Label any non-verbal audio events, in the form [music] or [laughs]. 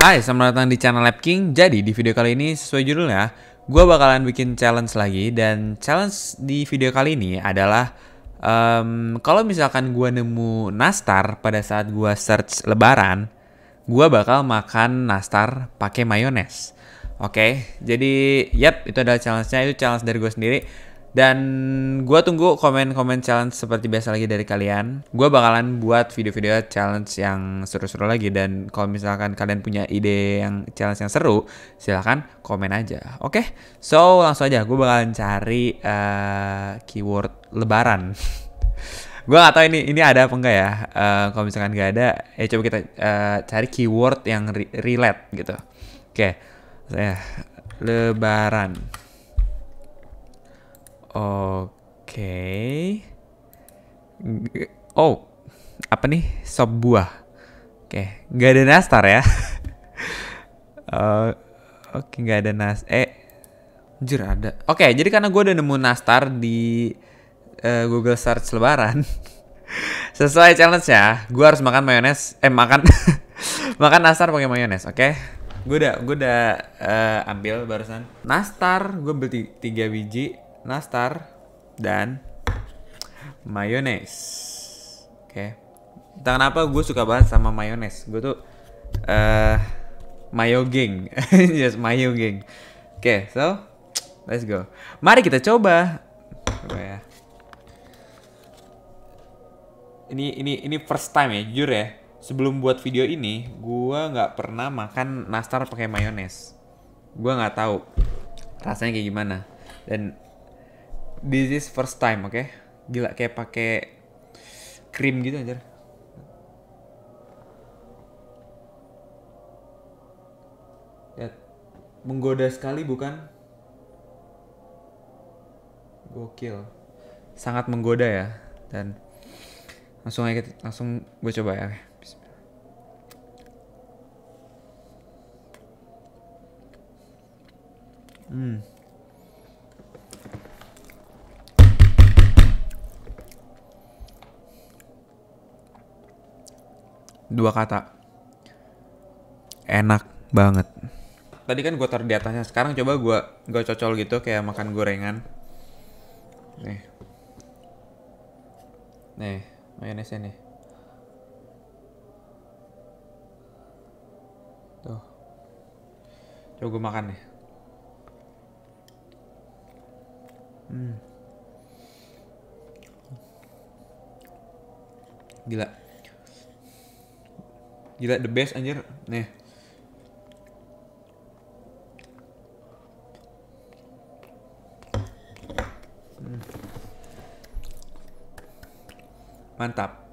Hai, selamat datang di channel Lab King. Jadi di video kali ini sesuai judulnya, gue bakalan bikin challenge lagi dan challenge di video kali ini adalah um, kalau misalkan gue nemu nastar pada saat gue search Lebaran, gue bakal makan nastar pakai mayones. Oke, okay? jadi yep itu adalah challenge-nya itu challenge dari gue sendiri dan gue tunggu komen-komen challenge seperti biasa lagi dari kalian. Gue bakalan buat video-video challenge yang seru-seru lagi. Dan kalau misalkan kalian punya ide yang challenge yang seru, silahkan komen aja. Oke, okay? so langsung aja. Gue bakalan cari uh, keyword lebaran. [laughs] gue gak tau ini ini ada apa enggak ya. Uh, kalau misalkan gak ada, ya coba kita uh, cari keyword yang re relate gitu. Oke, okay. saya lebaran. Oke. Okay. Oh, apa nih? Sop buah. Oke, okay. nggak ada nastar ya. uh, [laughs] Oke, okay, nggak ada nas. Eh, jujur ada. Oke, okay, jadi karena gue udah nemu nastar di uh, Google Search Lebaran. [laughs] Sesuai challenge ya, gue harus makan mayones. Eh, makan [laughs] makan nastar pakai mayones. Oke. Okay? Gue udah gue udah uh, ambil barusan. Nastar gue beli tiga biji nastar, dan mayones. Oke. Okay. apa kenapa gue suka banget sama mayones. Gue tuh eh uh, mayo geng. [laughs] yes, mayo geng. Oke, okay, so let's go. Mari kita coba. Coba ya. Ini ini ini first time ya, jujur ya. Sebelum buat video ini, gue nggak pernah makan nastar pakai mayones. Gue nggak tahu rasanya kayak gimana. Dan this is first time, oke? Okay? Gila kayak pakai krim gitu aja. Ya, Menggoda sekali bukan? Gokil. Sangat menggoda ya dan langsung aja langsung gue coba ya. Hmm. dua kata. Enak banget. Tadi kan gue taruh di atasnya. Sekarang coba gue gue cocol gitu kayak makan gorengan. Nih. Nih, mayonesnya nih. Tuh. Coba gue makan nih. Hmm. Gila gila the best anjir nih hmm. mantap